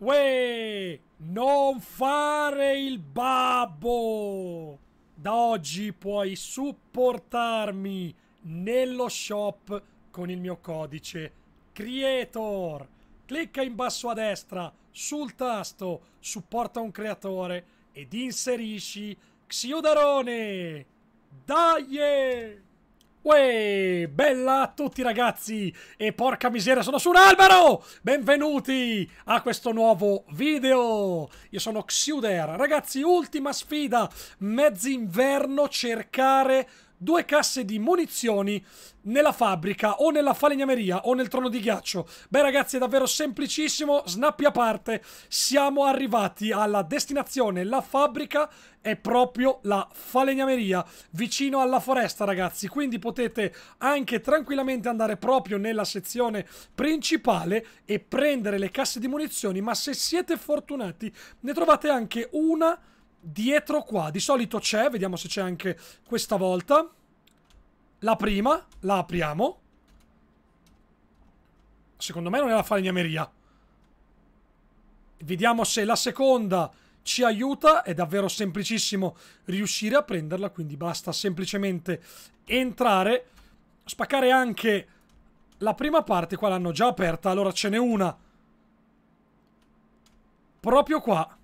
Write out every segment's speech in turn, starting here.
Uè, non fare il babbo! Da oggi puoi supportarmi nello shop con il mio codice Creator. Clicca in basso a destra sul tasto Supporta un creatore ed inserisci Xiodarone. Dai! Uè, bella a tutti ragazzi e porca miseria sono su un albero! Benvenuti a questo nuovo video! Io sono Xiuder, ragazzi ultima sfida, mezzo inverno cercare due casse di munizioni nella fabbrica o nella falegnameria o nel trono di ghiaccio. Beh ragazzi è davvero semplicissimo, snappi a parte, siamo arrivati alla destinazione, la fabbrica è proprio la falegnameria vicino alla foresta ragazzi, quindi potete anche tranquillamente andare proprio nella sezione principale e prendere le casse di munizioni, ma se siete fortunati ne trovate anche una dietro qua. Di solito c'è, vediamo se c'è anche questa volta. La prima, la apriamo. Secondo me non è la falegnameria. Vediamo se la seconda ci aiuta. È davvero semplicissimo riuscire a prenderla, quindi basta semplicemente entrare. Spaccare anche la prima parte, qua l'hanno già aperta, allora ce n'è una. Proprio qua.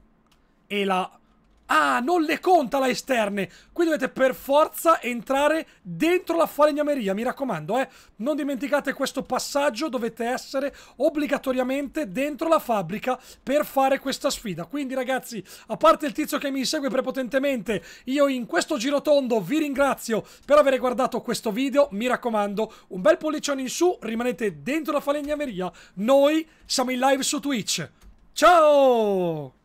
E la Ah, non le conta la esterne. Qui dovete per forza entrare dentro la falegnameria, mi raccomando, eh. Non dimenticate questo passaggio, dovete essere obbligatoriamente dentro la fabbrica per fare questa sfida. Quindi ragazzi, a parte il tizio che mi segue prepotentemente, io in questo giro tondo vi ringrazio per aver guardato questo video. Mi raccomando, un bel pollicione in su, rimanete dentro la falegnameria. Noi siamo in live su Twitch. Ciao!